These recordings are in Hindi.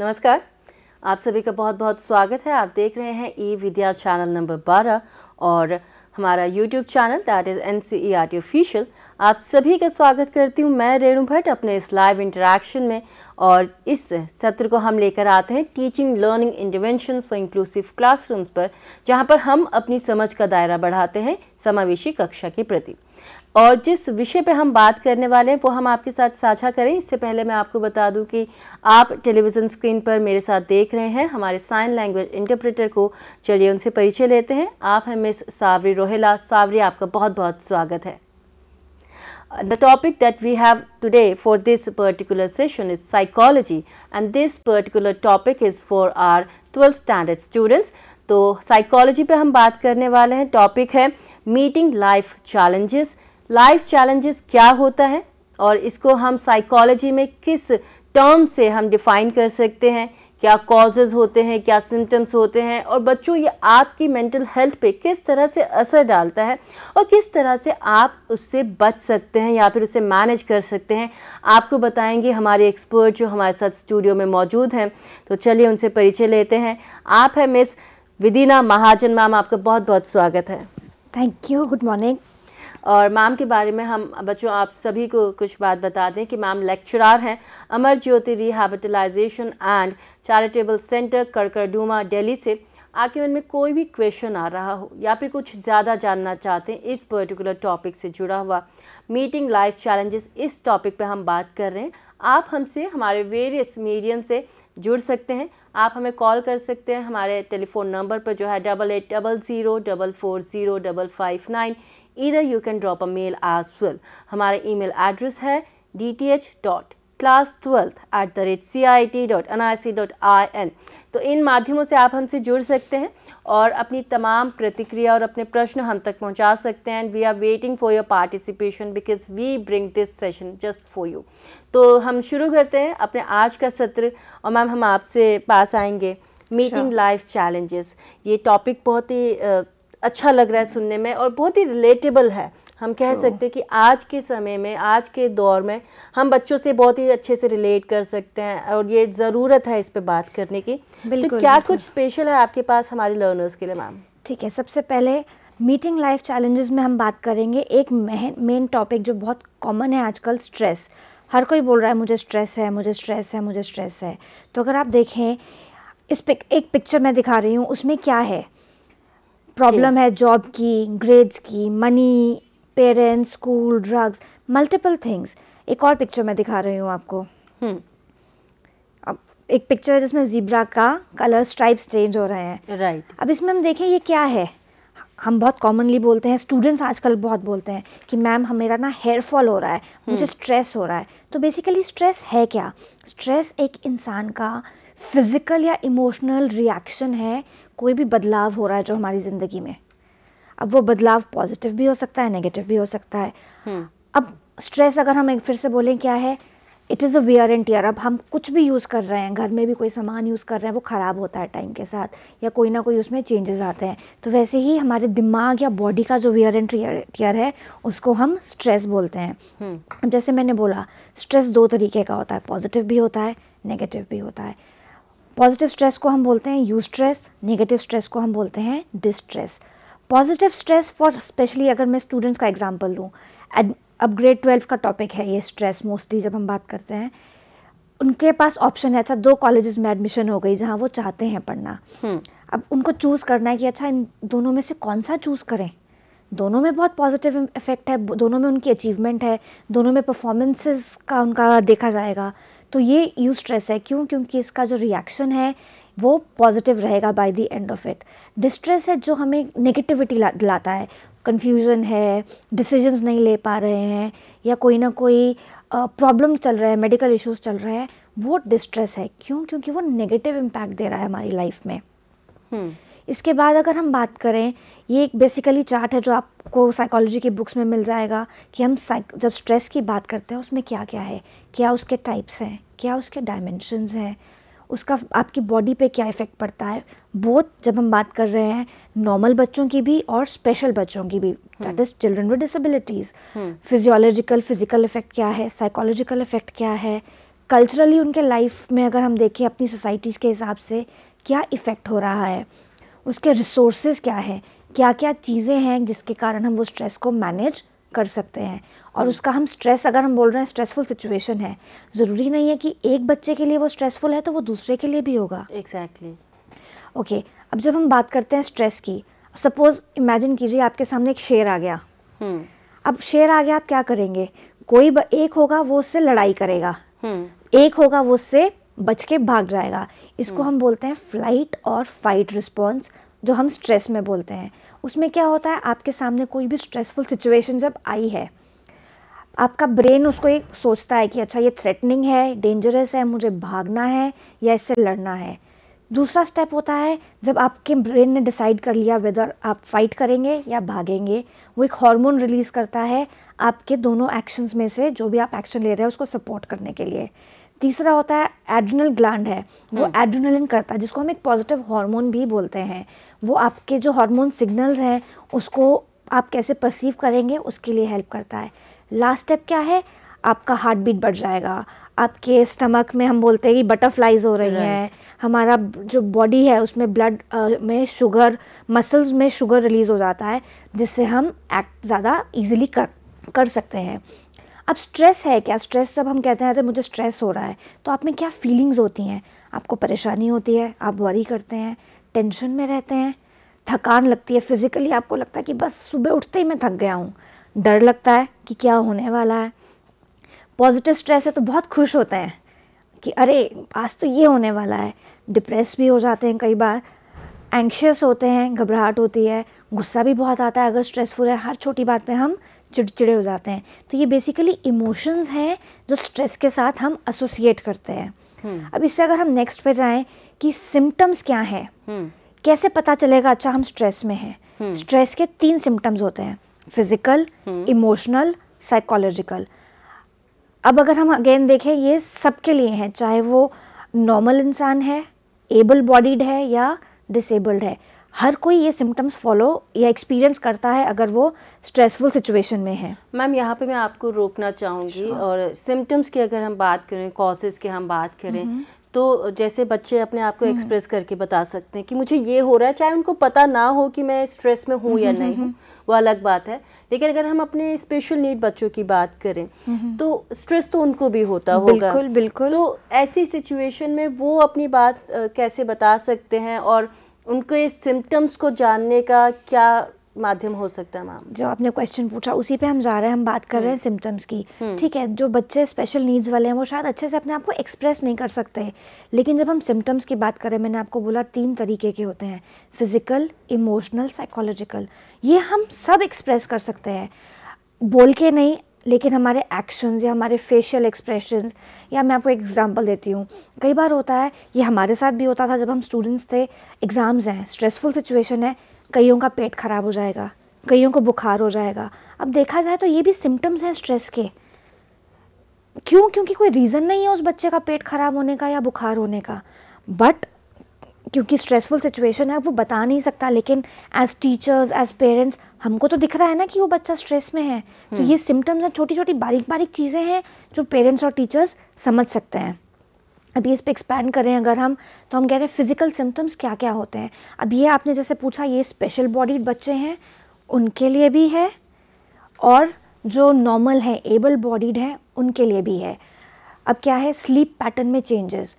नमस्कार आप सभी का बहुत बहुत स्वागत है आप देख रहे हैं ई विद्या चैनल नंबर 12 और हमारा YouTube channel that is N C E R T official आप सभी का स्वागत करती हूँ मैं रेणु भट्ट अपने इस लाइव इंटरेक्शन में और इस सत्र को हम लेकर आते हैं teaching learning intervention for inclusive classrooms पर जहाँ पर हम अपनी समझ का दायरा बढ़ाते हैं समावेशी कक्षा के प्रति और जिस विषय पे हम बात करने वाले हैं वो हम आपके साथ साझा करें इससे पहले मैं आपको बता दूं कि आप टेलीविज़न स्क्रीन पर मेरे साथ देख रहे हैं हमारे साइन लैंग्वेज इंटरप्रेटर को चलिए उनसे परिचय लेते हैं आप हैं मिस सावरी रोहेला सावरी आपका बहुत बहुत स्वागत है the topic that we have today for this particular session is psychology and this particular topic is for our 12th standard students तो साइकोलॉजी पे हम बात करने वाले हैं टॉपिक है meeting life challenges life challenges क्या होता है और इसको हम साइकोलॉजी में किस टर्म से हम डिफाइन कर सकते हैं क्या कॉजेज़ होते हैं क्या सिम्टम्स होते हैं और बच्चों ये आपकी मेंटल हेल्थ पे किस तरह से असर डालता है और किस तरह से आप उससे बच सकते हैं या फिर उसे मैनेज कर सकते हैं आपको बताएंगे हमारे एक्सपर्ट जो हमारे साथ स्टूडियो में मौजूद हैं तो चलिए उनसे परिचय लेते हैं आप हैं मिस विदिना महाजन मैम आपका बहुत बहुत स्वागत है थैंक यू गुड मॉर्निंग और मैम के बारे में हम बच्चों आप सभी को कुछ बात बता दें कि मैम लेक्चरार हैं Amar Jyoti rehabilitation and charitable centre Karkardooma Delhi से आपके मन में कोई भी क्वेश्चन आ रहा हो या फिर कुछ ज़्यादा जानना चाहते हैं इस पर्टिकुलर टॉपिक से जुड़ा हुआ मीटिंग लाइफ चैलेंजेस इस टॉपिक पे हम बात कर रहे हैं आप हमसे हमारे वेरियस मीडियम से जुड़ सकते हैं आप हमें कॉल कर सकते हैं हमारे टेलीफ़ोन नंबर पर जो है double eight double zero double four zero double five nine इधर you can drop a mail as well हमारा मेल एड्रेस है D T dot dot dot class twelfth at the rate C C I I I N N तो इन माध्यमों से आप हमसे जुड़ सकते हैं और अपनी तमाम प्रतिक्रिया और अपने प्रश्न हम तक पहुंचा सकते हैं and we are waiting for your participation because we bring this session just for you तो हम शुरू करते हैं अपने आज का सत्र और मैम हम आपसे पास आएंगे मीटिंग लाइफ चैलेंजेस ये टॉपिक बहुत ही अच्छा लग रहा है सुनने में और बहुत ही रिलेटेबल है हम कह अच्छा। सकते हैं कि आज के समय में आज के दौर में हम बच्चों से बहुत ही अच्छे से रिलेट कर सकते हैं और ये ज़रूरत है इस पर बात करने की तो क्या कुछ स्पेशल है आपके पास हमारे लर्नर्स के लिए मैम ठीक है सबसे पहले मीटिंग लाइफ चैलेंजेस में हम बात करेंगे एक मेन टॉपिक जो बहुत कॉमन है आजकल स्ट्रेस हर कोई बोल रहा है मुझे स्ट्रेस है मुझे स्ट्रेस है मुझे स्ट्रेस है तो अगर आप देखें इस पिक एक पिक्चर मैं दिखा रही हूँ उसमें क्या है प्रॉब्लम है जॉब की ग्रेड्स की money parents school drugs multiple things एक और पिक्चर मैं दिखा रही हूँ आपको हम्म। अब एक पिक्चर है जिसमें जीब्रा का कलर स्ट्राइप्स चेंज हो रहे हैं राइट right. अब इसमें हम देखें ये क्या है हम बहुत कॉमनली बोलते हैं स्टूडेंट्स आजकल बहुत बोलते हैं कि मैम हमेरा ना हेयर फॉल हो रहा है मुझे स्ट्रेस हम्म। हो रहा है तो बेसिकली स्ट्रेस है क्या स्ट्रेस एक इंसान का फिज़िकल या इमोशनल रिएक्शन है कोई भी बदलाव हो रहा है जो हमारी ज़िंदगी में अब वो बदलाव पॉजिटिव भी हो सकता है नेगेटिव भी हो सकता है hmm. अब स्ट्रेस अगर हम एक फिर से बोलें क्या है it is a wear and tear अब हम कुछ भी यूज़ कर रहे हैं घर में भी कोई सामान यूज़ कर रहे हैं वो ख़राब होता है टाइम के साथ या कोई ना कोई उसमें चेंजेस आते हैं तो वैसे ही हमारे दिमाग या बॉडी का जो वियर एंड टीयर है उसको हम स्ट्रेस बोलते हैं hmm. जैसे मैंने बोला स्ट्रेस दो तरीके का होता है पॉजिटिव भी होता है नेगेटिव भी होता है पॉजिटिव स्ट्रेस को हम बोलते हैं यू स्ट्रेस नेगेटिव स्ट्रेस को हम बोलते हैं distress positive stress for specially अगर मैं स्टूडेंट्स का एग्जाम्पल लूँ अब ग्रेड ट्वेल्व का टॉपिक है ये स्ट्रेस मोस्टली जब हम बात करते हैं उनके पास ऑप्शन है अच्छा दो कॉलेजेस में एडमिशन हो गई जहाँ वो चाहते हैं पढ़ना hmm. अब उनको चूज़ करना है कि अच्छा इन दोनों में से कौन सा चूज़ करें दोनों में बहुत पॉजिटिव इफेक्ट है दोनों में उनकी अचीवमेंट है दोनों में परफॉर्मेंसेस का उनका देखा जाएगा तो ये यू स्ट्रेस है क्यों क्योंकि इसका जो रिएक्शन है वो पॉजिटिव रहेगा by the end of it distress है जो हमें नेगेटिविटी दिलाता लाता है कन्फ्यूजन है डिसीजंस नहीं ले पा रहे हैं या कोई ना कोई प्रॉब्लम चल रहा है मेडिकल इश्यूज चल रहे हैं वो डिस्ट्रेस है क्यों क्योंकि वो नेगेटिव इम्पैक्ट दे रहा है हमारी लाइफ में hmm. इसके बाद अगर हम बात करें ये एक बेसिकली चार्ट है जो आपको साइकोलॉजी की बुक्स में मिल जाएगा कि हम जब स्ट्रेस की बात करते हैं उसमें क्या क्या है क्या उसके टाइप्स हैं क्या उसके डायमेंशनस हैं उसका आपकी बॉडी पे क्या इफ़ेक्ट पड़ता है बहुत जब हम बात कर रहे हैं नॉर्मल बच्चों की भी और स्पेशल बच्चों की भी that is children with disabilities physiological physical effect क्या है साइकोलॉजिकल इफ़ेक्ट क्या है कल्चरली उनके लाइफ में अगर हम देखें अपनी सोसाइटीज़ के हिसाब से क्या इफ़ेक्ट हो रहा है उसके रिसोर्सेज क्या है क्या क्या चीज़ें हैं जिसके कारण हम वो स्ट्रेस को मैनेज कर सकते हैं और हम्म। उसका हम स्ट्रेस अगर हम बोल रहे हैं स्ट्रेसफुल सिचुएशन है ज़रूरी नहीं है कि एक बच्चे के लिए वो स्ट्रेसफुल है तो वो दूसरे के लिए भी होगा एग्जैक्टली exactly. ओके okay, अब जब हम बात करते हैं स्ट्रेस की सपोज़ इमेजिन कीजिए आपके सामने एक शेर आ गया hmm. अब शेर आ गया आप क्या करेंगे कोई एक होगा वो उससे लड़ाई करेगा hmm. एक होगा वो उससे बच के भाग जाएगा इसको हम्म। हम बोलते हैं फ्लाइट और फाइट रिस्पॉन्स जो हम स्ट्रेस में बोलते हैं उसमें क्या होता है आपके सामने कोई भी स्ट्रेसफुल सिचुएशन जब आई है आपका ब्रेन उसको एक सोचता है कि अच्छा ये थ्रेटनिंग है डेंजरस है मुझे भागना है या इससे लड़ना है दूसरा स्टेप होता है जब आपके ब्रेन ने डिसाइड कर लिया वेदर आप फाइट करेंगे या भागेंगे वो एक हार्मोन रिलीज़ करता है आपके दोनों एक्शंस में से जो भी आप एक्शन ले रहे हैं उसको सपोर्ट करने के लिए तीसरा होता है एड्रिनल ग्लैंड है वो एड्रिनलिन हम्म। करता है जिसको हम एक पॉजिटिव हार्मोन भी बोलते हैं वो आपके जो हार्मोन सिग्नल्स हैं उसको आप कैसे परसीव करेंगे उसके लिए हेल्प करता है लास्ट स्टेप क्या है आपका हार्ट बीट बढ़ जाएगा आपके स्टमक में हम बोलते हैं कि बटरफ्लाइज हो रही right. हैं हमारा जो बॉडी है उसमें ब्लड में शुगर मसल्स में शुगर रिलीज़ हो जाता है जिससे हम एक्ट ज़्यादा इजीली कर कर सकते हैं अब स्ट्रेस है क्या स्ट्रेस जब हम कहते हैं अरे मुझे स्ट्रेस हो रहा है तो आप में क्या फीलिंग्स होती हैं आपको परेशानी होती है आप वरी करते हैं टेंशन में रहते हैं थकान लगती है फिज़िकली आपको लगता है कि बस सुबह उठते ही मैं थक गया हूँ डर लगता है कि क्या होने वाला है पॉजिटिव स्ट्रेस है तो बहुत खुश होते हैं कि अरे आज तो ये होने वाला है डिप्रेस भी हो जाते हैं कई बार एंक्शियस होते हैं घबराहट होती है गुस्सा भी बहुत आता है अगर स्ट्रेसफुल है हर छोटी बात पे हम चिड़चिड़े हो जाते हैं तो ये बेसिकली इमोशंस हैं जो स्ट्रेस के साथ हम एसोसिएट करते हैं hmm. अब इससे अगर हम नेक्स्ट पे जाएं कि सिम्टम्स क्या हैं hmm. कैसे पता चलेगा अच्छा हम स्ट्रेस में हैं स्ट्रेस हम्म। hmm. के तीन सिम्टम्स होते हैं फिजिकल इमोशनल साइकोलॉजिकल अब अगर हम अगेन देखें ये सबके लिए हैं चाहे वो नॉर्मल इंसान है एबल बॉडीड है या डिसेबल्ड है हर कोई ये सिम्टम्स फॉलो या एक्सपीरियंस करता है अगर वो स्ट्रेसफुल सिचुएशन में है मैम यहाँ पे मैं आपको रोकना चाहूँगी और सिम्टम्स की अगर हम बात करें कॉजेज़ की हम बात करें mm-hmm. तो जैसे बच्चे अपने आप को एक्सप्रेस हम्म। करके बता सकते हैं कि मुझे ये हो रहा है चाहे उनको पता ना हो कि मैं स्ट्रेस में हूँ या हम्म, हम्म, नहीं हूँ वो अलग बात है लेकिन अगर हम अपने स्पेशल नीड बच्चों की बात करें तो स्ट्रेस तो उनको भी होता होगा बिल्कुल बिल्कुल तो ऐसी सिचुएशन में वो अपनी बात कैसे बता सकते हैं और उनके सिम्टम्स को जानने का क्या माध्यम हो सकता है मैम जो आपने क्वेश्चन पूछा उसी पे हम जा रहे हैं हम बात कर रहे हैं सिम्टम्स की हम्म। ठीक है जो बच्चे स्पेशल नीड्स वाले हैं वो शायद अच्छे से अपने आप को एक्सप्रेस नहीं कर सकते लेकिन जब हम सिम्टम्स की बात करें मैंने आपको बोला तीन तरीके के होते हैं फिजिकल इमोशनल साइकोलॉजिकल ये हम सब एक्सप्रेस कर सकते हैं बोल के नहीं लेकिन हमारे एक्शंस या हमारे फेशियल एक्सप्रेशंस या मैं आपको एक एग्जांपल देती हूँ कई बार होता है ये हमारे साथ भी होता था जब हम स्टूडेंट्स थे एग्ज़ाम्स हैं स्ट्रेसफुल सिचुएशन है कईयों का पेट खराब हो जाएगा कईयों को बुखार हो जाएगा अब देखा जाए तो ये भी सिम्टम्स हैं स्ट्रेस के क्यों क्योंकि कोई रीज़न नहीं है उस बच्चे का पेट खराब होने का या बुखार होने का बट क्योंकि स्ट्रेसफुल सिचुएशन है वो बता नहीं सकता लेकिन एज टीचर्स एज पेरेंट्स हमको तो दिख रहा है ना कि वो बच्चा स्ट्रेस में है तो हम्म। ये सिम्टम्स हैं छोटी छोटी बारीक बारीक चीज़ें हैं जो पेरेंट्स और टीचर्स समझ सकते हैं अभी इस पर एक्सपैंड करें अगर हम तो हम कह रहे हैं फिज़िकल सिम्टम्स क्या क्या होते हैं अब ये आपने जैसे पूछा ये स्पेशल बॉडीड बच्चे हैं उनके लिए भी है और जो नॉर्मल है एबल बॉडीड है उनके लिए भी है अब क्या है स्लीप पैटर्न में चेंजेस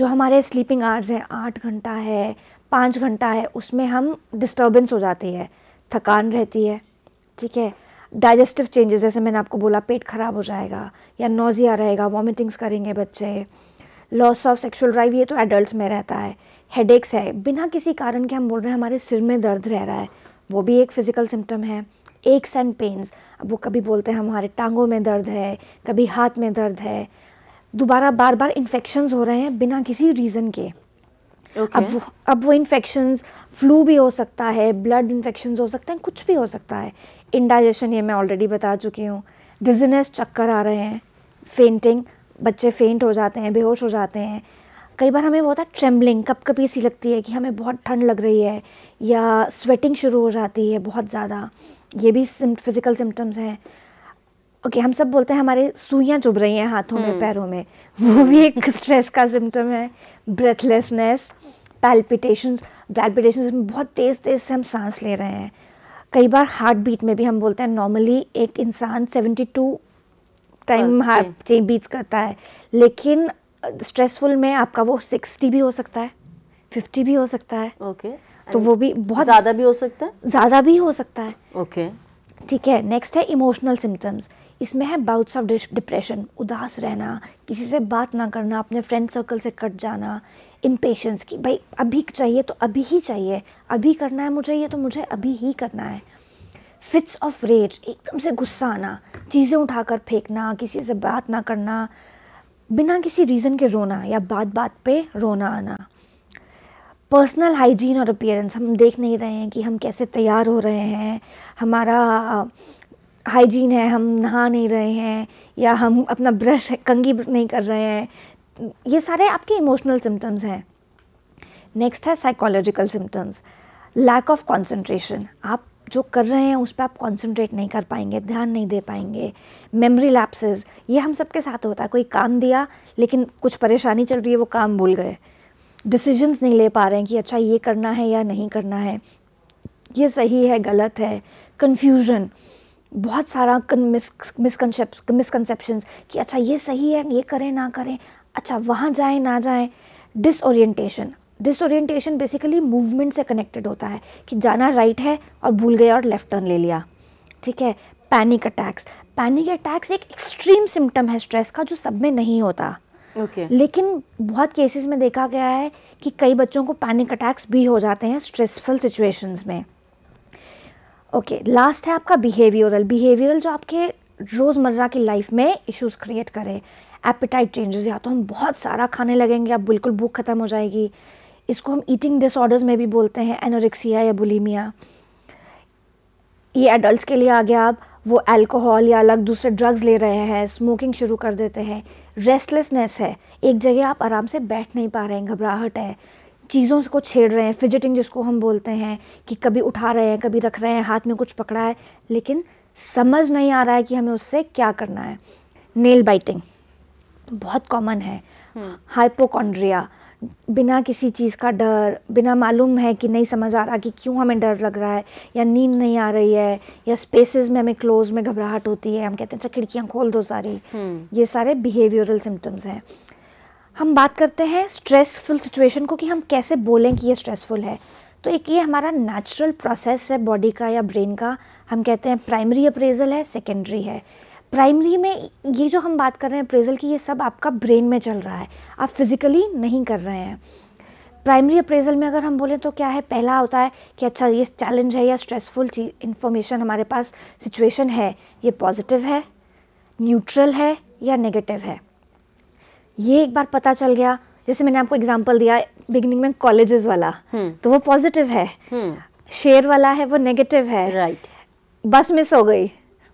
जो हमारे स्लीपिंग आवर्स हैं आठ घंटा है पाँच घंटा है उसमें हम डिस्टर्बेंस हो जाती है थकान रहती है ठीक है डाइजेस्टिव चेंजेस जैसे मैंने आपको बोला पेट ख़राब हो जाएगा या नोज़िया रहेगा वॉमिटिंग्स करेंगे बच्चे लॉस ऑफ सेक्सुअल ड्राइव ये तो एडल्ट में रहता है हेडेक्स है बिना किसी कारण के हम बोल रहे हैं हमारे सिर में दर्द रह रहा है वो भी एक फिज़िकल सिम्टम है एक्स एंड पेन्स अब वो कभी बोलते हैं हमारे टांगों में दर्द है कभी हाथ में दर्द है दोबारा बार बार इन्फेक्शन हो रहे हैं बिना किसी रीज़न के okay. अब वो अब वो इन्फेक्शन फ्लू भी हो सकता है ब्लड इन्फेक्शन हो सकते हैं कुछ भी हो सकता है इंडाइजेशन ये मैं ऑलरेडी बता चुकी हूँ डिजीनेस चक्कर आ रहे हैं फेंटिंग बच्चे फेंट हो जाते हैं बेहोश हो जाते हैं कई बार हमें बहुत ट्रेम्बलिंग कप कपी सी लगती है कि हमें बहुत ठंड लग रही है या स्वेटिंग शुरू हो जाती है बहुत ज़्यादा ये भी फिज़िकल सिम्टम्स हैं ओके हम सब बोलते हैं हमारे सुइयाँ चुभ रही हैं हाथों में हम्म। पैरों में वो भी एक स्ट्रेस का सिम्टम है ब्रेथलेसनेस पैल्पिटेशंस पैल्पिटेशंस में बहुत तेज़ तेज़ से हम सांस ले रहे हैं कई बार हार्ट बीट में भी हम बोलते हैं नॉर्मली एक इंसान 72 टाइम हार्ट बीच करता है लेकिन स्ट्रेसफुल में आपका वो सिक्सटी भी हो सकता है फिफ्टी भी हो सकता है ओके तो वो भी बहुत ज़्यादा भी हो सकता है ज़्यादा भी हो सकता है ओके ठीक है नेक्स्ट है इमोशनल सिम्टम्स इसमें है बाउट्स ऑफ डिप्रेशन उदास रहना किसी से बात ना करना अपने फ्रेंड सर्कल से कट जाना इम्पेशंस की भाई अभी चाहिए तो अभी ही चाहिए अभी करना है मुझे ये तो मुझे अभी ही करना है फिट्स ऑफ रेज एकदम से गुस्सा आना चीज़ें उठाकर फेंकना किसी से बात ना करना बिना किसी रीज़न के रोना या बात बात पे रोना आना पर्सनल हाइजीन और अपियरेंस हम देख नहीं रहे हैं कि हम कैसे तैयार हो रहे हैं हमारा हाइजीन है हम नहा नहीं रहे हैं या हम अपना ब्रश कंगी नहीं कर रहे हैं ये सारे आपके इमोशनल सिम्टम्स हैं नेक्स्ट है psychological symptoms lack of concentration आप जो कर रहे हैं उस पर आप कॉन्सेंट्रेट नहीं कर पाएंगे ध्यान नहीं दे पाएंगे मेमोरी लैप्सेस ये हम सबके साथ होता है कोई काम दिया लेकिन कुछ परेशानी चल रही है वो काम भूल गए डिसीजंस नहीं ले पा रहे हैं कि अच्छा ये करना है या नहीं करना है ये सही है गलत है कन्फ्यूजन बहुत सारा मिसकनसेप्ट मिसकनसेप्शन कि अच्छा ये सही है ये करें ना करें अच्छा वहाँ जाएँ ना जाएँ डिसोरिएंटेशन डिसोरिएंटेशन बेसिकली मूवमेंट से कनेक्टेड होता है कि जाना राइट है और भूल गया और लेफ्ट टर्न ले लिया ठीक है पैनिक अटैक्स पैनिक अटैक्स एक एक्सट्रीम सिम्टम है स्ट्रेस का जो सब में नहीं होता okay. लेकिन बहुत केसेस में देखा गया है कि कई बच्चों को पैनिक अटैक्स भी हो जाते हैं स्ट्रेसफुल सिचुएशंस में ओके okay, लास्ट है आपका बिहेवियरल बिहेवियरल जो आपके रोज़मर्रा की लाइफ में इश्यूज क्रिएट करे एपिटाइट चेंजेस या तो हम बहुत सारा खाने लगेंगे अब बिल्कुल भूख ख़त्म हो जाएगी इसको हम ईटिंग डिसऑर्डर्स में भी बोलते हैं एनोरिक्सिया या बुलीमिया ये एडल्ट्स के लिए आ गया आप वो अल्कोहल या अलग दूसरे ड्रग्स ले रहे हैं स्मोकिंग शुरू कर देते हैं रेस्टलेसनेस है एक जगह आप आराम से बैठ नहीं पा रहे हैं घबराहट है चीज़ों को छेड़ रहे हैं फिजिटिंग जिसको हम बोलते हैं कि कभी उठा रहे हैं कभी रख रहे हैं हाथ में कुछ पकड़ा है लेकिन समझ नहीं आ रहा है कि हमें उससे क्या करना है नेल बाइटिंग बहुत कॉमन है हाइपोकॉन्ड्रिया हम्म। hmm. बिना किसी चीज़ का डर बिना मालूम है कि नहीं समझ आ रहा कि क्यों हमें डर लग रहा है या नींद नहीं आ रही है या स्पेसेस में हमें क्लोज में घबराहट होती है हम कहते हैं अच्छा खिड़कियाँ खोल दो सारी हम्म। ये सारे बिहेवियरल सिम्टम्स हैं हम बात करते हैं स्ट्रेसफुल सिचुएशन को कि हम कैसे बोलें कि ये स्ट्रेसफुल है तो एक ये हमारा नेचुरल प्रोसेस है बॉडी का या ब्रेन का हम कहते हैं प्राइमरी अप्रेजल है सेकेंडरी है प्राइमरी में ये जो हम बात कर रहे हैं अप्रेजल की ये सब आपका ब्रेन में चल रहा है आप फिज़िकली नहीं कर रहे हैं प्राइमरी अप्रेजल में अगर हम बोलें तो क्या है पहला होता है कि अच्छा ये चैलेंज है या स्ट्रेसफुल चीज इन्फॉर्मेशन हमारे पास सिचुएशन है ये पॉजिटिव है न्यूट्रल है या नेगेटिव है ये एक बार पता चल गया जैसे मैंने आपको एग्जाम्पल दिया बिगनिंग में कॉलेजेस वाला हम्म। तो वो पॉजिटिव है शेयर हम्म। वाला है वो नेगेटिव है राइट बस मिस हो गई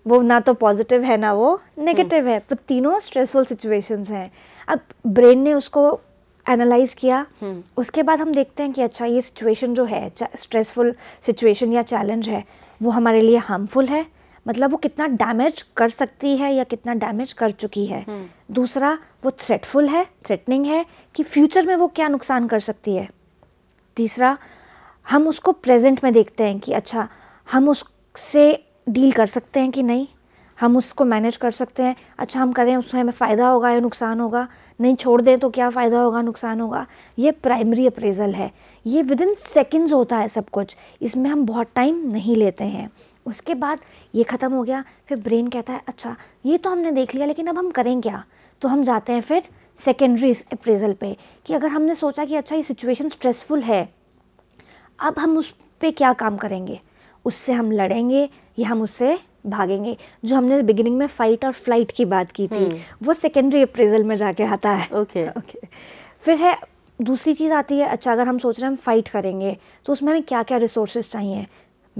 वो ना तो पॉजिटिव है ना वो नेगेटिव हम्म। है पर तो तीनों स्ट्रेसफुल सिचुएशंस हैं अब ब्रेन ने उसको एनालाइज किया हम्म। उसके बाद हम देखते हैं कि अच्छा ये सिचुएशन जो है स्ट्रेसफुल सिचुएशन या चैलेंज है वो हमारे लिए हार्मफुल है मतलब वो कितना डैमेज कर सकती है या कितना डैमेज कर चुकी है हम्म। दूसरा वो थ्रेटफुल है थ्रेटनिंग है कि फ्यूचर में वो क्या नुकसान कर सकती है तीसरा हम उसको प्रेजेंट में देखते हैं कि अच्छा हम उससे डील कर सकते हैं कि नहीं हम उसको मैनेज कर सकते हैं अच्छा हम करें उससे हमें फ़ायदा होगा या नुकसान होगा नहीं छोड़ दें तो क्या फ़ायदा होगा नुकसान होगा ये प्राइमरी अप्रेजल है ये विद इन सेकेंड्स होता है सब कुछ इसमें हम बहुत टाइम नहीं लेते हैं उसके बाद ये ख़त्म हो गया फिर ब्रेन कहता है अच्छा ये तो हमने देख लिया लेकिन अब हम करें क्या तो हम जाते हैं फिर सेकेंडरी अप्रेजल पे कि अगर हमने सोचा कि अच्छा ये सिचुएशन स्ट्रेसफुल है अब हम उस पर क्या काम करेंगे उससे हम लड़ेंगे या हम उससे भागेंगे जो हमने बिगिनिंग में फाइट और फ्लाइट की बात की थी हम्म। वो सेकेंडरी अप्रेजल में जाके आता है ओके ओके फिर है दूसरी चीज़ आती है अच्छा अगर हम सोच रहे हैं हम फाइट करेंगे तो उसमें हमें क्या क्या रिसोर्सेज चाहिए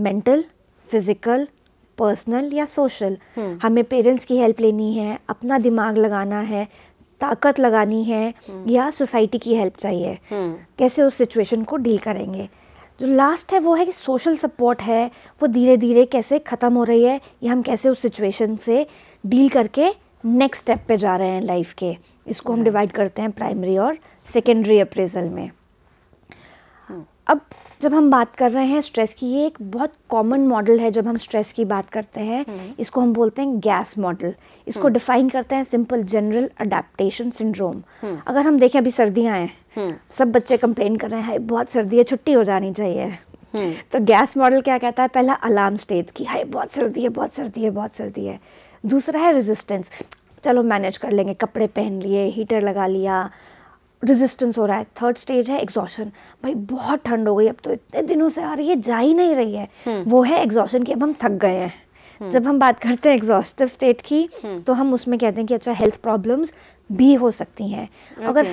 मेंटल फिजिकल पर्सनल या सोशल हम्म। हमें पेरेंट्स की हेल्प लेनी है अपना दिमाग लगाना है ताकत लगानी है हम्म। या सोसाइटी की हेल्प चाहिए कैसे उस सिचुएशन को डील करेंगे जो लास्ट है वो है कि सोशल सपोर्ट है वो धीरे धीरे कैसे ख़त्म हो रही है या हम कैसे उस सिचुएशन से डील करके नेक्स्ट स्टेप पे जा रहे हैं लाइफ के इसको हम डिवाइड करते हैं प्राइमरी और सेकेंडरी अप्रेजल में हाँ। अब जब हम बात कर रहे हैं स्ट्रेस की ये एक बहुत कॉमन मॉडल है जब हम स्ट्रेस की बात करते हैं हम्म। इसको हम बोलते हैं गैस मॉडल इसको डिफाइन हम्म। करते हैं सिंपल जनरल अडेप्टेशन सिंड्रोम अगर हम देखें अभी सर्दियाँ हैं हम्म। सब बच्चे कंप्लेन कर रहे हैं बहुत सर्दी है छुट्टी हो जानी चाहिए तो गैस मॉडल क्या कहता है पहला अलार्म स्टेज की हाई बहुत सर्दी है बहुत सर्दी है बहुत सर्दी है दूसरा है रेजिस्टेंस चलो मैनेज कर लेंगे कपड़े पहन लिए हीटर लगा लिया रेजिस्टेंस हो रहा है थर्ड स्टेज है एग्जॉशन भाई बहुत ठंड हो गई अब तो इतने दिनों से आ रही है जा ही नहीं रही है हम्म। वो है एग्जॉशन की अब हम थक गए हैं हम्म। जब हम बात करते हैं एग्जॉस्टिव स्टेट की हम्म। तो हम उसमें कहते हैं कि अच्छा हेल्थ प्रॉब्लम्स भी हो सकती हैं अगर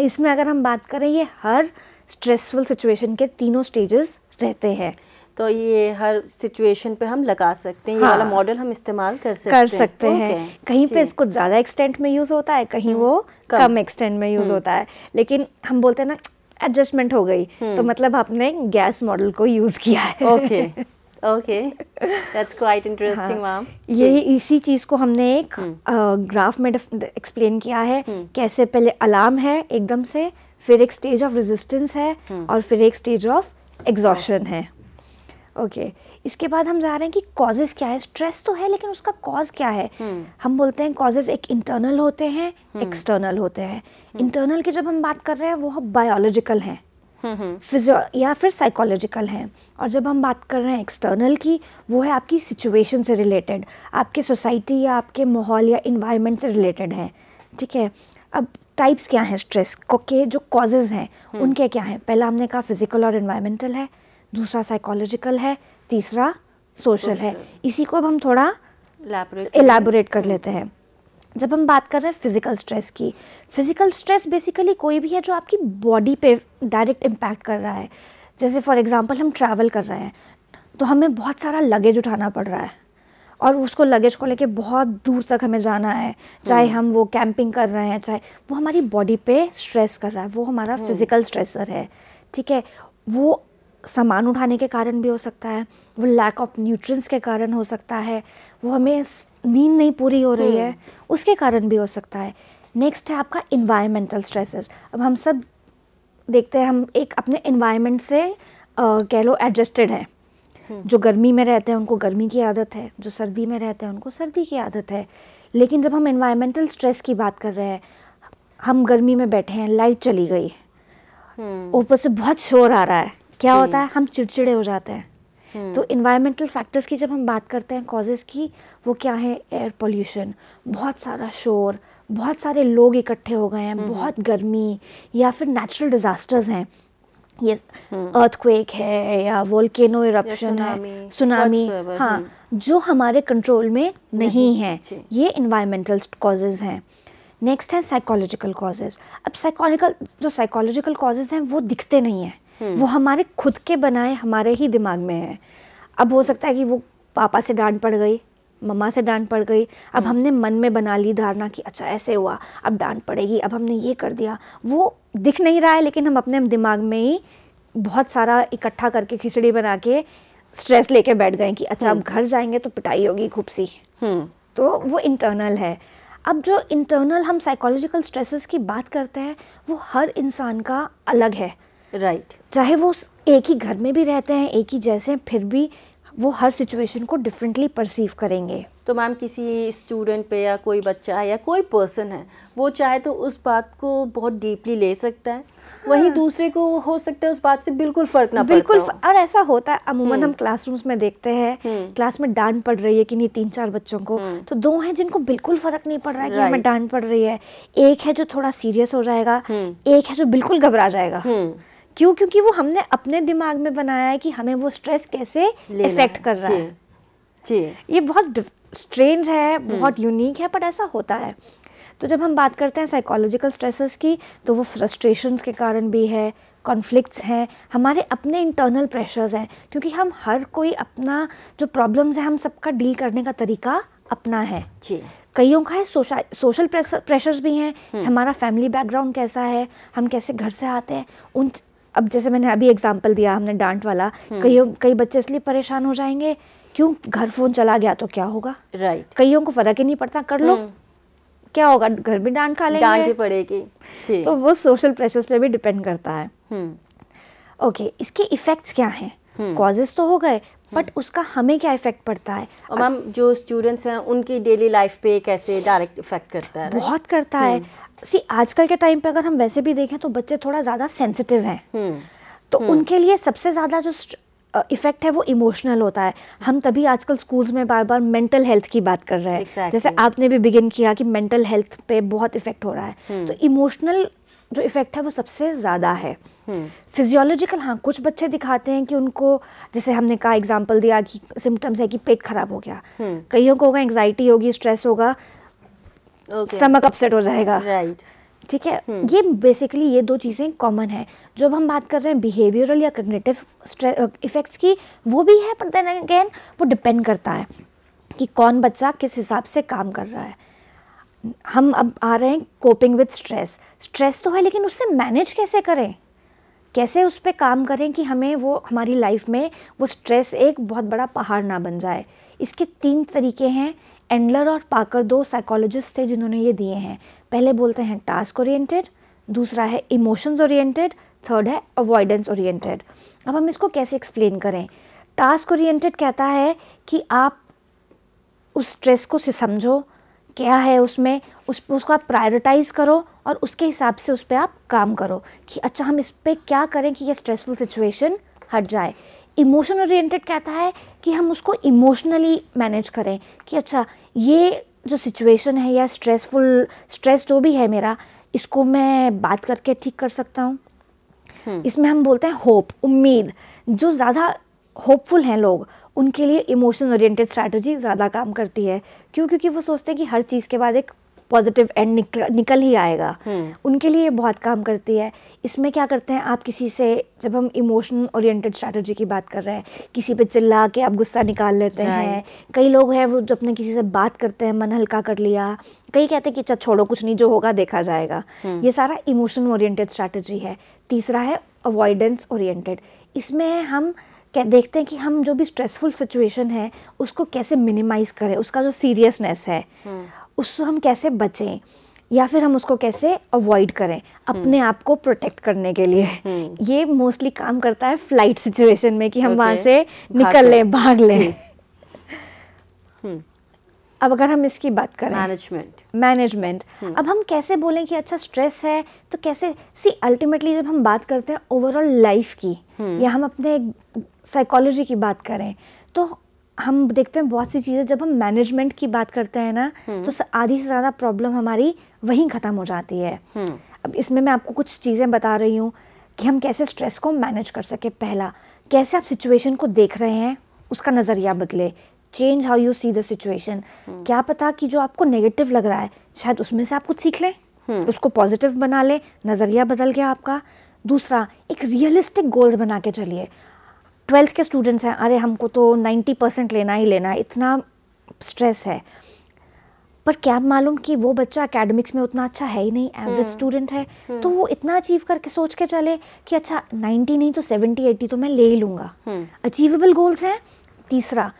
इसमें अगर हम बात करें ये हर स्ट्रेसफुल सिचुएशन के तीनों स्टेजेस रहते हैं तो ये हर सिचुएशन पे हम लगा सकते हैं ये वाला मॉडल हाँ। हम इस्तेमाल कर सकते कर सकते हैं, कहीं पे इसको ज़्यादा एक्सटेंट में यूज़ होता है कहीं वो कम एक्सटेंड में यूज हम्म। होता है लेकिन हम बोलते हैं ना एडजस्टमेंट हो गई तो हम्म। मतलब आपने गैस मॉडल को यूज किया है okay okay that's quite interesting ma'am यही इसी चीज को हमने एक ग्राफ हम्म। में एक्सप्लेन किया है कैसे पहले अलार्म है एकदम से फिर एक स्टेज ऑफ रेजिस्टेंस है और फिर एक स्टेज ऑफ एग्जॉशन है ओके okay. इसके बाद हम जा रहे हैं कि कॉजेज क्या है स्ट्रेस तो है लेकिन उसका कॉज क्या है hmm. हम बोलते हैं कॉजेज एक इंटरनल होते हैं एक्सटर्नल हम्म। hmm. होते हैं इंटरनल हम्म। hmm. की जब हम बात कर रहे हैं वो बायोलॉजिकल हैं फिजियो या फिर साइकोलॉजिकल हैं और जब हम बात कर रहे हैं एक्सटर्नल की वो है आपकी सिचुएशन से रिलेटेड आपके सोसाइटी या आपके माहौल या इन्वायरमेंट से रिलेटेड हैं ठीक है अब टाइप्स क्या हैं स्ट्रेस के जो कॉजेज हैं उनके क्या हैं पहला हमने कहा फिजिकल और इन्वायरमेंटल है दूसरा साइकोलॉजिकल है तीसरा सोशल है इसी को अब हम थोड़ा एलैबोरेट कर लेते हैं जब हम बात कर रहे हैं फिज़िकल स्ट्रेस की फिज़िकल स्ट्रेस बेसिकली कोई भी है जो आपकी बॉडी पे डायरेक्ट इम्पैक्ट कर रहा है जैसे फॉर एग्जांपल हम ट्रैवल कर रहे हैं तो हमें बहुत सारा लगेज उठाना पड़ रहा है और उसको लगेज को लेके बहुत दूर तक हमें जाना है चाहे हम्म। हम वो कैंपिंग कर रहे हैं चाहे वो हमारी बॉडी पे स्ट्रेस कर रहा है वो हमारा फिज़िकल हम्म। स्ट्रेसर है ठीक है वो सामान उठाने के कारण भी हो सकता है वो लैक ऑफ न्यूट्रिएंट्स के कारण हो सकता है वो हमें नींद नहीं पूरी हो रही है हम्म। उसके कारण भी हो सकता है नेक्स्ट है आपका इन्वायरमेंटल स्ट्रेसेस अब हम सब देखते हैं हम एक अपने इन्वायरमेंट से कह लो एडजस्टेड है हम्म। जो गर्मी में रहते हैं उनको गर्मी की आदत है जो सर्दी में रहते हैं उनको सर्दी की आदत है लेकिन जब हम इन्वायरमेंटल स्ट्रेस की बात कर रहे हैं हम गर्मी में बैठे हैं लाइट चली गई हम्म। ऊपर से बहुत शोर आ रहा है क्या होता है हम चिड़चिड़े हो जाते हैं हम्म। तो इन्वायरमेंटल फैक्टर्स की जब हम बात करते हैं कॉजेज़ की वो क्या है एयर पोल्यूशन बहुत सारा शोर बहुत सारे लोग इकट्ठे हो गए हैं हम्म। बहुत गर्मी या फिर नेचुरल डिज़ास्टर्स हैं ये अर्थक्वेक हम्म। है या वोल्केनो इरप्शन है सुनामी हाँ जो हमारे कंट्रोल में नहीं है ये इन्वायरमेंटल कॉजेज़ हैं नेक्स्ट है साइकोलॉजिकल कॉजेज़ अब साइकोलॉजिकल जो साइकोलॉजिकल कॉजेज़ हैं वो दिखते नहीं हैं हम्म। वो हमारे खुद के बनाए हमारे ही दिमाग में है अब हो सकता है कि वो पापा से डांट पड़ गई मम्मा से डांट पड़ गई अब हम्म। हमने मन में बना ली धारणा कि अच्छा ऐसे हुआ अब डांट पड़ेगी अब हमने ये कर दिया वो दिख नहीं रहा है लेकिन हम अपने दिमाग में ही बहुत सारा इकट्ठा करके खिचड़ी बना के स्ट्रेस लेके बैठ गए कि अच्छा अब हम्म। घर जाएंगे तो पिटाई होगी खूब सी तो वो इंटरनल है अब जो इंटरनल हम साइकोलॉजिकल स्ट्रेसेस की बात करते हैं वो हर इंसान का अलग है राइट right. चाहे वो एक ही घर में भी रहते हैं एक ही जैसे हैं फिर भी वो हर सिचुएशन को डिफरेंटली परसीव करेंगे तो मैम किसी स्टूडेंट पे या कोई बच्चा है या कोई पर्सन है वो चाहे तो उस बात को बहुत डीपली ले सकता है हाँ। वहीं दूसरे को हो सकता है उस बात से बिल्कुल फर्क ना बिल्कुल और ऐसा होता है अमूमन हम्म। हम क्लासरूम्स में देखते हैं क्लास हम्म। में डांट पड़ रही है कि नहीं तीन चार बच्चों को हम्म। तो दो हैं जिनको बिल्कुल फर्क नहीं पड़ रहा है कि हमें डांट पड़ रही है एक है जो थोड़ा सीरियस हो जाएगा एक है जो बिल्कुल घबरा जाएगा क्यों क्योंकि वो हमने अपने दिमाग में बनाया है कि हमें वो स्ट्रेस कैसे इफेक्ट कर रहा है जी ये बहुत स्ट्रेंज है हम्म। बहुत यूनिक है पर ऐसा होता है तो जब हम बात करते हैं साइकोलॉजिकल स्ट्रेसेस की तो वो फ्रस्ट्रेशंस के कारण भी है कॉन्फ्लिक्ट्स हैं हमारे अपने इंटरनल प्रेशर्स हैं क्योंकि हम हर कोई अपना जो प्रॉब्लम्स है हम सबका डील करने का तरीका अपना है जी कईयों का है सोशल सोशल प्रेशर्स भी हैं हम्म। हमारा फैमिली बैकग्राउंड कैसा है हम कैसे घर से आते हैं उन अब जैसे मैंने अभी एग्जाम्पल दिया हमने डांट वाला हम्म। कईयों कई बच्चे इसलिए परेशान हो जाएंगे क्यों घर फोन चला गया तो क्या होगा राइट right. कईयों को फर्क ही नहीं पड़ता कर लो हम्म। क्या होगा घर भी डांट खा लेंगे डांट ही पड़ेगी तो वो सोशल प्रेशर पे भी डिपेंड करता है ओके हम्म। okay, इसके इफेक्ट्स क्या हैं कॉजेस तो हो गए बट हम्म। उसका हमें क्या इफेक्ट पड़ता है और मैम जो स्टूडेंट्स हैं उनकी डेली लाइफ पे कैसे डायरेक्ट इफेक्ट करता है बहुत करता है सी हम्म। आजकल के टाइम पे अगर हम वैसे भी देखें तो बच्चे थोड़ा ज़्यादा सेंसिटिव हैं हम्म। तो उनके लिए सबसे ज़्यादा जो इफेक्ट है वो इमोशनल होता है हम तभी आजकल स्कूल्स में बार बार मेंटल हेल्थ की बात कर रहे हैं exactly. जैसे आपने भी बिगिन किया कि मेंटल हेल्थ पे बहुत इफेक्ट हो रहा है तो इमोशनल जो इफ़ेक्ट है वो सबसे ज़्यादा है फिजियोलॉजिकल हम्म। हाँ कुछ बच्चे दिखाते हैं कि उनको जैसे हमने कहा एग्जाम्पल दिया कि सिम्टम्स है कि पेट खराब हो गया हम्म। कईयों को होगा एंग्जाइटी होगी स्ट्रेस होगा स्टमक अपसेट हो जाएगा राइट ठीक है हम्म। ये बेसिकली ये दो चीज़ें कॉमन है जब हम बात कर रहे हैं बिहेवियरल या कग्नेटिव इफ़ेक्ट्स की वो भी है पर देन अगेन वो डिपेंड करता है कि कौन बच्चा किस हिसाब से काम कर रहा है हम अब आ रहे हैं कोपिंग विद स्ट्रेस स्ट्रेस तो है लेकिन उससे मैनेज कैसे करें कैसे उस पर काम करें कि हमें वो हमारी लाइफ में वो स्ट्रेस एक बहुत बड़ा पहाड़ ना बन जाए इसके तीन तरीके हैं एंडलर और पाकर दो साइकोलॉजिस्ट थे जिन्होंने ये दिए हैं पहले बोलते हैं टास्क ओरिएंटेड दूसरा है इमोशंस ओरिएंटेड थर्ड है अवॉइडेंस ओरिएंटेड अब हम इसको कैसे एक्सप्लेन करें टास्क ओरिएंटेड कहता है कि आप उस स्ट्रेस को से समझो क्या है उसमें उस उसको आप प्रायोरिटाइज़ करो और उसके हिसाब से उस पर आप काम करो कि अच्छा हम इस पर क्या करें कि ये स्ट्रेसफुल सिचुएशन हट जाए इमोशन ओरिएंटेड कहता है कि हम उसको इमोशनली मैनेज करें कि अच्छा ये जो सिचुएशन है या स्ट्रेसफुल स्ट्रेस जो भी है मेरा इसको मैं बात करके ठीक कर सकता हूँ हम्म। इसमें हम बोलते हैं होप उम्मीद जो ज़्यादा होपफुल हैं लोग उनके लिए इमोशन ओरिएंटेड स्ट्रैटेजी ज़्यादा काम करती है क्यों क्योंकि वो सोचते हैं कि हर चीज़ के बाद एक पॉजिटिव एंड निकल निकल ही आएगा हम्म। उनके लिए बहुत काम करती है इसमें क्या करते हैं आप किसी से जब हम इमोशन ओरिएंटेड स्ट्रैटेजी की बात कर रहे हैं किसी पे चिल्ला के आप गुस्सा निकाल लेते right. हैं कई लोग हैं वो जब अपने किसी से बात करते हैं मन हल्का कर लिया कई कहते हैं कि अच्छा छोड़ो कुछ नहीं जो होगा देखा जाएगा हम्म। ये सारा इमोशन ओरिएंटेड स्ट्रैटेजी है तीसरा है अवॉइडेंस ओरिएंटेड इसमें हम देखते हैं कि हम जो भी स्ट्रेसफुल सिचुएशन है उसको कैसे मिनिमाइज करें उसका जो सीरियसनेस है हम्म। उससे हम कैसे बचें या फिर हम उसको कैसे अवॉइड करें अपने हम्म। आप को प्रोटेक्ट करने के लिए हम्म। ये मोस्टली काम करता है फ्लाइट सिचुएशन में कि हम वहाँ से निकल लें भाग लें अब अगर हम इसकी बात करें मैनेजमेंट मैनेजमेंट अब हम कैसे बोलें कि अच्छा स्ट्रेस है तो कैसे सी अल्टीमेटली जब हम बात करते हैं ओवरऑल लाइफ की या हम अपने साइकोलॉजी की बात करें तो हम देखते हैं बहुत सी चीज़ें जब हम मैनेजमेंट की बात करते हैं ना हम्म। तो आधी से ज़्यादा प्रॉब्लम हमारी वहीं ख़त्म हो जाती है हम्म। अब इसमें मैं आपको कुछ चीज़ें बता रही हूँ कि हम कैसे स्ट्रेस को मैनेज कर सके पहला कैसे आप सिचुएशन को देख रहे हैं उसका नज़रिया बदले change how you see the situation क्या पता कि जो आपको नेगेटिव लग रहा है शायद उसमें से आप कुछ सीख लें हम्म। उसको पॉजिटिव बना लें नज़रिया बदल गया आपका दूसरा एक रियलिस्टिक गोल्स बना के चलिए ट्वेल्थ के स्टूडेंट्स हैं अरे हमको तो नाइन्टी परसेंट लेना ही लेना है इतना स्ट्रेस है पर क्या मालूम कि वो बच्चा एकेडमिक्स में उतना अच्छा है ही नहीं एवरेज स्टूडेंट हम्म, है हम्म। तो वो इतना अचीव करके सोच के चले कि अच्छा नाइन्टी नहीं तो सेवेंटी एटी तो मैं ले ही लूँगा अचीवेबल गोल्स हैं तीसरा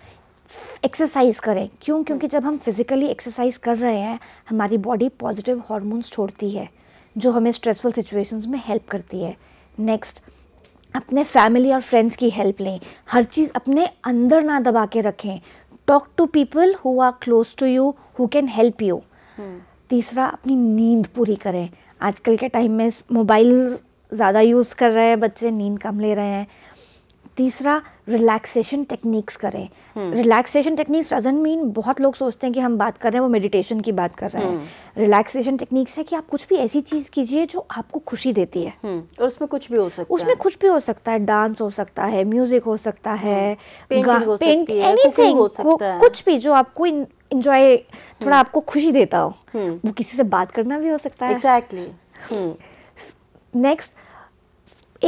एक्सरसाइज करें क्यों हम्म। क्योंकि जब हम फिजिकली एक्सरसाइज कर रहे हैं हमारी बॉडी पॉजिटिव हॉर्मोन्स छोड़ती है जो हमें स्ट्रेसफुल सिचुएशंस में हेल्प करती है नेक्स्ट अपने फैमिली और फ्रेंड्स की हेल्प लें हर चीज़ अपने अंदर ना दबा के रखें talk to people who are close to you who can help you तीसरा अपनी नींद पूरी करें आजकल के टाइम में मोबाइल ज़्यादा यूज़ कर रहे हैं बच्चे नींद कम ले रहे हैं तीसरा रिलैक्सेशन टेक्निक्स करें रिलैक्सेशन टेक्निक्स डजन मीन बहुत लोग सोचते हैं कि हम बात कर रहे हैं वो मेडिटेशन की बात कर रहे हैं रिलैक्सेशन हम्म। टेक्निक्स है कि आप कुछ भी ऐसी चीज़ कीजिए जो आपको खुशी देती है हम्म, और उसमें कुछ भी हो सकता है उसमें कुछ भी हो सकता है डांस हो सकता है म्यूजिक हो सकता है एनीथिंग हम्म, कुछ भी जो आपको इंजॉय थोड़ा आपको खुशी देता हो वो किसी से बात करना भी हो सकता है एग्जैक्टली नेक्स्ट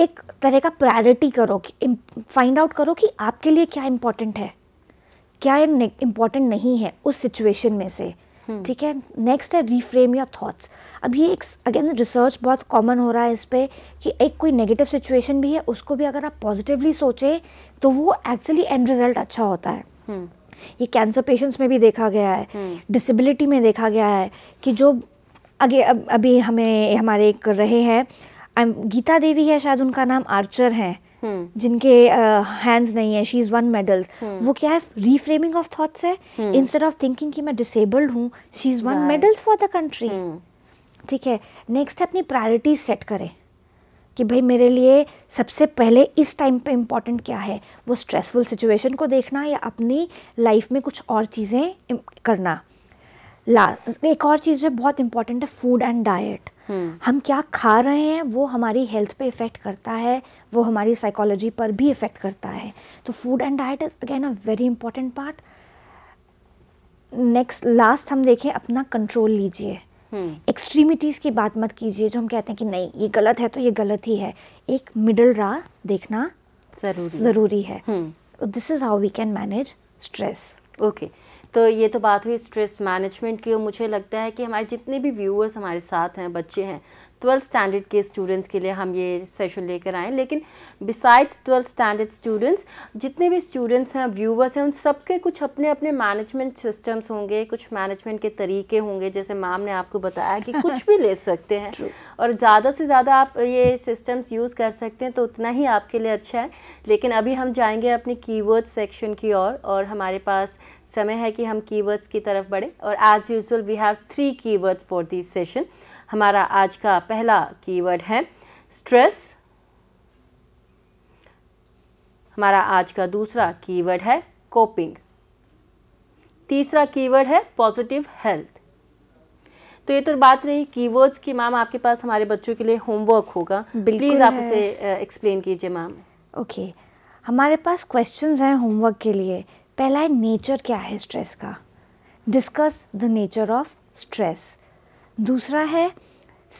एक तरह का प्रायोरिटी करो कि फाइंड आउट करो कि आपके लिए क्या इम्पोर्टेंट है क्या इम्पोर्टेंट नहीं है उस सिचुएशन में से हम्म। ठीक है नेक्स्ट है रीफ्रेम योर थॉट्स अब ये एक अगेन रिसर्च बहुत कॉमन हो रहा है इस पर कि एक कोई नेगेटिव सिचुएशन भी है उसको भी अगर आप पॉजिटिवली सोचें तो वो एक्चुअली एंड रिजल्ट अच्छा होता है हम्म। ये कैंसर पेशेंट्स में भी देखा गया है डिसेबिलिटी हम्म। में देखा गया है कि जो अगे अब अभी हमें हमारे एक रहे हैं गीता देवी है शायद उनका नाम आर्चर है हम्म। जिनके हैंड्स uh, नहीं है शी इज़ वन मेडल्स वो क्या है रीफ्रेमिंग ऑफ थॉट्स है इंस्टेड ऑफ थिंकिंग कि मैं डिसेबल्ड हूँ she is won medals for the country ठीक है नेक्स्ट है अपनी प्रायोरिटीज सेट करें कि भाई मेरे लिए सबसे पहले इस टाइम पे इम्पॉर्टेंट क्या है वो स्ट्रेसफुल सिचुएशन को देखना या अपनी लाइफ में कुछ और चीज़ें करना ला एक और चीज़ जो बहुत इंपॉर्टेंट है फूड एंड डाइट हम्म। हम क्या खा रहे हैं वो हमारी हेल्थ पे इफ़ेक्ट करता है वो हमारी साइकोलॉजी पर भी इफ़ेक्ट करता है तो food and diet is again a very important part next last हम देखें अपना कंट्रोल लीजिए एक्सट्रीमिटीज़ हम्म। की बात मत कीजिए जो हम कहते हैं कि नहीं ये गलत है तो ये गलत ही है एक मिडल राह देखना ज़रूरी ज़रूरी है this is how we can manage stress okay तो ये तो बात हुई स्ट्रेस मैनेजमेंट की और मुझे लगता है कि हमारे जितने भी व्यूअर्स हमारे साथ हैं बच्चे हैं ट्वेल्थ स्टैंडर्ड के स्टूडेंट्स के लिए हम ये सेशन लेकर आए लेकिन बिसाइड्स ट्वेल्थ स्टैंडर्ड स्टूडेंट्स जितने भी स्टूडेंट्स हैं व्यूवर्स हैं उन सबके कुछ अपने अपने मैनेजमेंट सिस्टम्स होंगे कुछ मैनेजमेंट के तरीके होंगे जैसे मैम ने आपको बताया कि कुछ भी ले सकते हैं और ज़्यादा से ज़्यादा आप ये सिस्टम्स यूज़ कर सकते हैं तो उतना ही आपके लिए अच्छा है लेकिन अभी हम जाएँगे अपने कीवर्ड सेक्शन की ओर और, हमारे पास समय है कि हम कीवर्ड्स की तरफ बढ़ें और as usual we have three keywords for this session हमारा आज का पहला कीवर्ड है स्ट्रेस हमारा आज का दूसरा कीवर्ड है कोपिंग तीसरा कीवर्ड है पॉजिटिव हेल्थ तो ये तो बात रही कीवर्ड्स की मैम आपके पास हमारे बच्चों के लिए होमवर्क होगा प्लीज़ आप उसे एक्सप्लेन कीजिए मैम ओके हमारे पास क्वेश्चंस हैं होमवर्क के लिए पहला है नेचर क्या है स्ट्रेस का discuss the nature of stress दूसरा है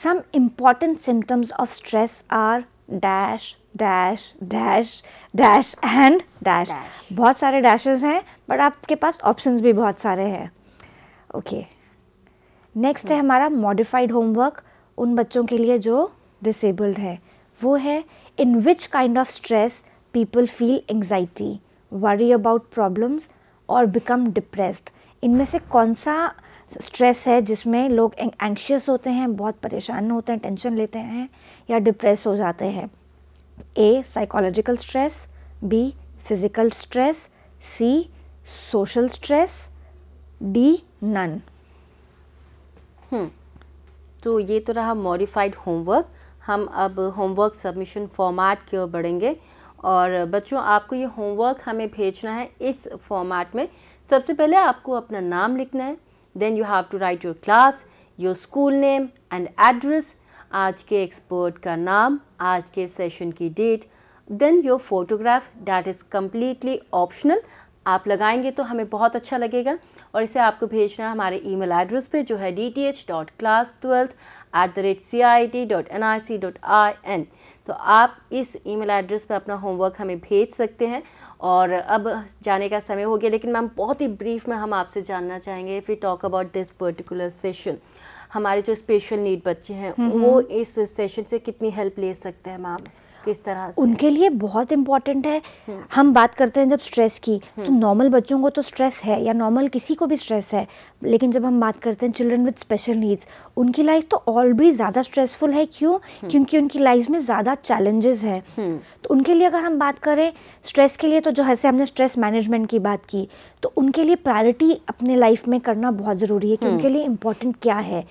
some important symptoms of stress are dash dash dash dash and dash बहुत सारे डैशेस हैं बट आपके पास ऑप्शंस भी बहुत सारे हैं ओके नेक्स्ट है हमारा मॉडिफाइड होमवर्क उन बच्चों के लिए जो डिसेबल्ड है वो है in which kind of stress people feel anxiety worry about problems और बिकम डिप्रेस्ड इनमें से कौन सा स्ट्रेस है जिसमें लोग एंक्शियस होते हैं बहुत परेशान होते हैं टेंशन लेते हैं या डिप्रेस हो जाते हैं A psychological stress B physical stress C social stress D none तो ये तो रहा मॉडिफाइड होमवर्क हम अब होमवर्क सबमिशन फॉर्मेट की ओर बढ़ेंगे और बच्चों आपको ये होमवर्क हमें भेजना है इस फॉर्मेट में सबसे पहले आपको अपना नाम लिखना है then you have to write your class your school name and address आज के एक्सपर्ट का नाम आज के सेशन की date then your photograph that is completely optional आप लगाएंगे तो हमें बहुत अच्छा लगेगा और इसे आपको भेजना है हमारे ईमेल एड्रेस पे जो है D T H dot class twelfth at the rate C I T dot N I C dot I N तो आप इस ईमेल एड्रेस पर अपना होमवर्क हमें भेज सकते हैं और अब जाने का समय हो गया लेकिन मैम बहुत ही ब्रीफ में हम आपसे जानना चाहेंगे if you talk about this particular session हमारे जो स्पेशल नीड बच्चे हैं हम्म, हम्म। वो इस सेशन से कितनी हेल्प ले सकते हैं मैम किस तरह से? उनके लिए बहुत इम्पोर्टेंट है हम्म। हम बात करते हैं जब स्ट्रेस की तो नॉर्मल हम्म। बच्चों को तो स्ट्रेस है या नॉर्मल किसी को भी स्ट्रेस है लेकिन जब हम बात करते हैं चिल्ड्रन विद स्पेशल नीड्स उनकी लाइफ तो ऑलरेडी ज़्यादा स्ट्रेसफुल है क्यों हम्म। क्योंकि उनकी लाइफ में ज़्यादा चैलेंजेस हैं तो उनके लिए अगर हम बात करें स्ट्रेस के लिए तो जो जैसे हमने स्ट्रेस मैनेजमेंट की बात की तो उनके लिए प्रायोरिटी अपने लाइफ में करना बहुत ज़रूरी है कि उनके लिए इम्पोर्टेंट क्या है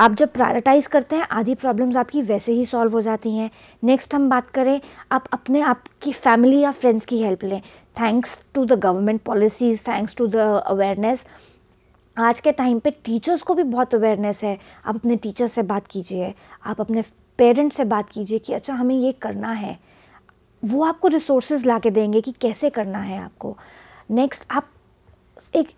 आप जब प्रायोरिटाइज़ करते हैं आधी प्रॉब्लम्स आपकी वैसे ही सॉल्व हो जाती हैं नेक्स्ट हम बात करें आप अपने आप की फैमिली या फ्रेंड्स की हेल्प लें thanks to the government policies thanks to the awareness आज के टाइम पे टीचर्स को भी बहुत अवेयरनेस है आप अपने टीचर से बात कीजिए आप अपने पेरेंट्स से बात कीजिए कि अच्छा हमें ये करना है वो आपको रिसोर्सेज ला के देंगे कि कैसे करना है आपको नेक्स्ट आप एक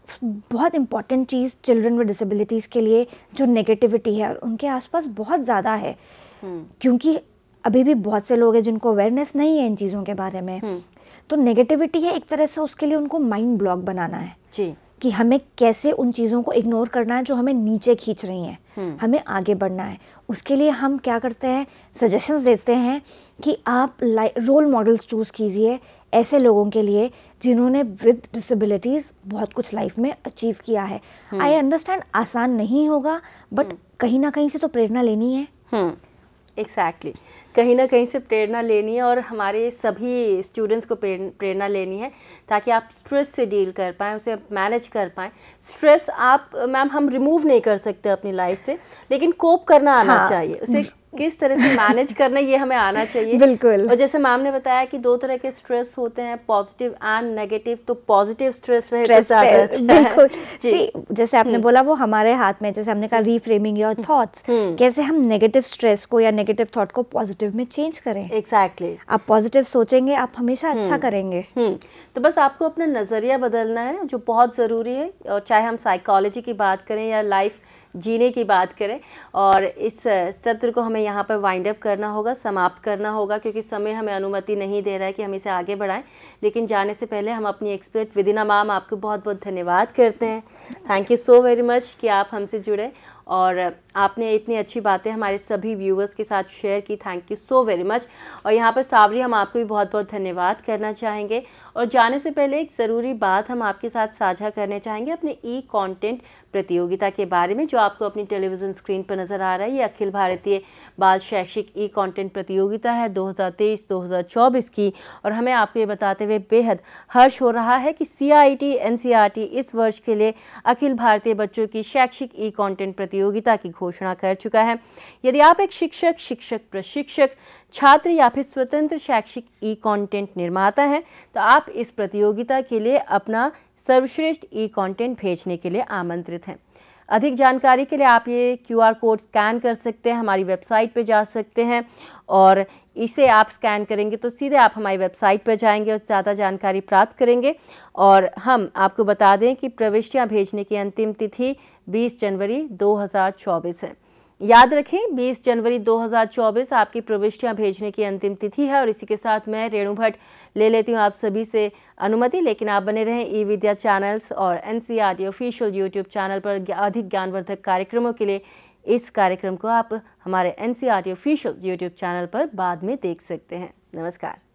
बहुत इम्पॉर्टेंट चीज़ चिल्ड्रन विद डिसेबिलिटीज़ के लिए जो नेगेटिविटी है और उनके आसपास बहुत ज़्यादा है हम्म। क्योंकि अभी भी बहुत से लोग हैं जिनको अवेयरनेस नहीं है इन चीज़ों के बारे में हम्म। तो नेगेटिविटी है एक तरह से उसके लिए उनको माइंड ब्लॉक बनाना है जी कि हमें कैसे उन चीज़ों को इग्नोर करना है जो हमें नीचे खींच रही हैं हम्म। हमें आगे बढ़ना है उसके लिए हम क्या करते हैं सजेशंस देते हैं कि आप रोल मॉडल्स चूज़ कीजिए ऐसे लोगों के लिए जिन्होंने विद डिसेबिलिटीज़ बहुत कुछ लाइफ में अचीव किया है आई हम्म। अंडरस्टैंड आसान नहीं होगा बट हम्म। कहीं ना कहीं से तो प्रेरणा लेनी है एक्सैक्टली हम्म, exactly. कहीं ना कहीं से प्रेरणा लेनी है और हमारे सभी स्टूडेंट्स को प्रेरणा लेनी है ताकि आप स्ट्रेस से डील कर पाएँ उसे मैनेज कर पाएँ स्ट्रेस आप मैम हम रिमूव नहीं कर सकते अपनी लाइफ से लेकिन कोप करना आना हाँ. चाहिए उसे किस तरह से मैनेज करना ये हमें आना चाहिए बिल्कुल और जैसे मैम ने बताया कि दो तरह के स्ट्रेस होते हैं पॉजिटिव एंड नेगेटिव तो पॉजिटिव स्ट्रेस रहे तो ज्यादा अच्छा बिल्कुल जी जैसे आपने हम्म। बोला वो हमारे हाथ में जैसे हमने कहा रीफ्रेमिंग योर थॉट्स कैसे हम नेगेटिव स्ट्रेस को या नेगेटिव थॉट को पॉजिटिव में चेंज करें एग्जैक्टली exactly. आप पॉजिटिव सोचेंगे आप हमेशा अच्छा हम्म। करेंगे हम्म। तो बस आपको अपना नजरिया बदलना है जो बहुत जरूरी है और चाहे हम साइकोलॉजी की बात करें या लाइफ जीने की बात करें और इस सत्र को हमें यहाँ पर वाइंड अप करना होगा समाप्त करना होगा क्योंकि समय हमें अनुमति नहीं दे रहा है कि हम इसे आगे बढ़ाएं लेकिन जाने से पहले हम अपनी एक्सपर्ट विदिना माम आपको बहुत बहुत धन्यवाद करते हैं thank you so very much कि आप हमसे जुड़े और आपने इतनी अच्छी बातें हमारे सभी व्यूवर्स के साथ शेयर की thank you so very much और यहाँ पर सावरी हम आपको भी बहुत बहुत धन्यवाद करना चाहेंगे और जाने से पहले एक ज़रूरी बात हम आपके साथ साझा करने चाहेंगे अपने ई कंटेंट प्रतियोगिता के बारे में जो आपको अपनी टेलीविज़न स्क्रीन पर नज़र आ रहा है ये अखिल भारतीय बाल शैक्षिक ई कंटेंट प्रतियोगिता है 2023-2024 की और हमें आपको ये बताते हुए बेहद हर्ष हो रहा है कि सी आई e इस वर्ष के लिए अखिल भारतीय बच्चों की शैक्षिक ई कॉन्टेंट प्रतियोगिता की घोषणा कर चुका है यदि आप एक शिक्षक शिक्षक प्रशिक्षक छात्र या फिर स्वतंत्र शैक्षिक ई कंटेंट निर्माता हैं तो आप आप इस प्रतियोगिता के लिए अपना सर्वश्रेष्ठ ई कंटेंट भेजने के लिए आमंत्रित हैं अधिक जानकारी के लिए आप ये क्यूआर कोड स्कैन कर सकते हैं हमारी वेबसाइट पर जा सकते हैं और इसे आप स्कैन करेंगे तो सीधे आप हमारी वेबसाइट पर जाएंगे और ज़्यादा जानकारी प्राप्त करेंगे और हम आपको बता दें कि प्रविष्टियाँ भेजने की अंतिम तिथि 20 जनवरी 2024 है याद रखें 20 जनवरी 2024 आपकी प्रविष्टियां भेजने की अंतिम तिथि है और इसी के साथ मैं रेणु भट्ट ले लेती हूं आप सभी से अनुमति लेकिन आप बने रहें ई विद्या चैनल्स और टी ऑफिशियल यूट्यूब चैनल पर अधिक ज्ञानवर्धक कार्यक्रमों के लिए इस कार्यक्रम को आप हमारे टी ऑफिशियल यूट्यूब चैनल पर बाद में देख सकते हैं नमस्कार